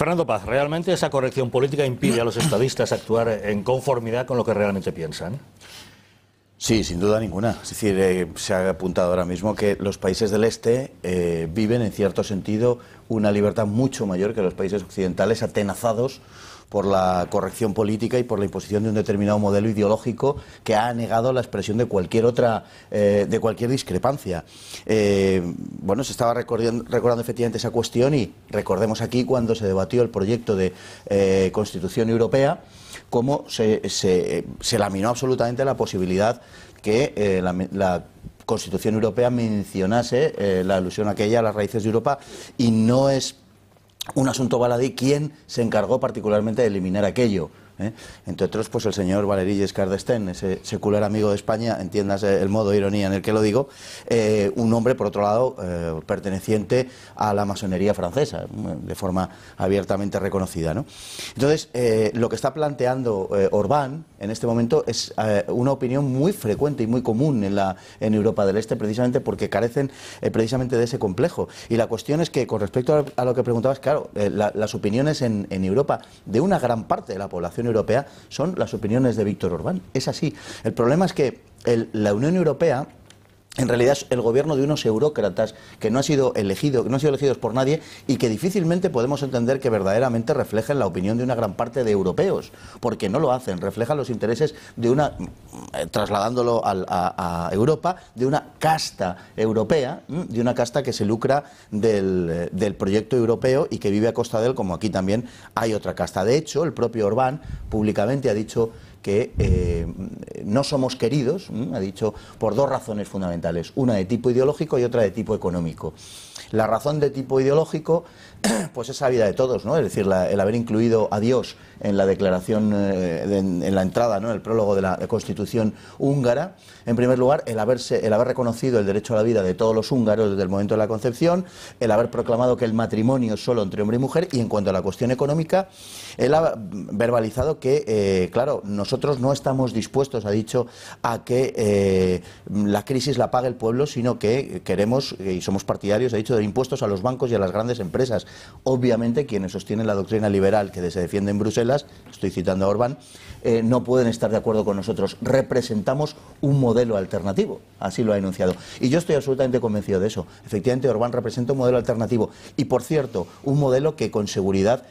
Fernando Paz, ¿realmente esa corrección política impide a los estadistas actuar en conformidad con lo que realmente piensan? Sí, sin duda ninguna. Es decir, eh, se ha apuntado ahora mismo que los países del este eh, viven, en cierto sentido, una libertad mucho mayor que los países occidentales, atenazados por la corrección política y por la imposición de un determinado modelo ideológico que ha negado la expresión de cualquier otra, eh, de cualquier discrepancia. Eh, bueno, se estaba recordando, efectivamente esa cuestión y recordemos aquí cuando se debatió el proyecto de eh, Constitución Europea cómo se, laminó absolutamente la posibilidad que la, Constitución Europea mencionase la alusión aquella a las raíces de Europa y no es un asunto baladí, ¿quién se encargó particularmente de eliminar aquello? ¿eh? Entre otros, pues el señor Valéry Giscard d'Estaing, ese secular amigo de España, entiendas el modo de ironía en el que lo digo, eh, un hombre, por otro lado, eh, perteneciente a la masonería francesa, de forma abiertamente reconocida. ¿no? Entonces, lo que está planteando Orbán en este momento es una opinión muy frecuente y muy común en, la, en Europa del Este, precisamente porque carecen precisamente de ese complejo. Y la cuestión es que, con respecto a lo que preguntabas, claro, las opiniones en, en Europa de una gran parte de la población Europea son las opiniones de Víctor Orbán. Es así. El problema es que la Unión Europea en realidad es el gobierno de unos eurócratas que no han sido elegidos, no ha sido elegidos por nadie y que difícilmente podemos entender que verdaderamente reflejen la opinión de una gran parte de europeos, porque no lo hacen, reflejan los intereses de una, mm, eh, trasladándolo a, Europa, de una casta europea, mm, de una casta que se lucra eh, del, proyecto europeo y que vive a costa de él, como aquí también hay otra casta. De hecho, el propio Orbán públicamente ha dicho que eh, no somos queridos, ha dicho, por dos razones fundamentales, una de tipo ideológico y otra de tipo económico. La razón de tipo ideológico, pues es vida de todos, ¿no? Es decir, el haber incluido a Dios en la declaración, eh, en, la entrada, ¿no? El prólogo de la Constitución húngara. En primer lugar, el, haberse, el haber reconocido el derecho a la vida de todos los húngaros desde el momento de la concepción, el haber proclamado que el matrimonio es solo entre hombre y mujer, y en cuanto a la cuestión económica, él ha verbalizado que, eh, claro, nosotros no estamos dispuestos a dicho a que eh, la crisis la pague el pueblo, sino que queremos y somos partidarios, ha dicho, de impuestos a los bancos y a las grandes empresas. Obviamente, quienes sostienen la doctrina liberal que se defiende en Bruselas, estoy citando a Orbán, eh, no pueden estar de acuerdo con nosotros. Representamos un modelo alternativo, así lo ha enunciado. Y yo estoy absolutamente convencido de eso. Efectivamente, Orbán representa un modelo alternativo. Y, por cierto, un modelo que con seguridad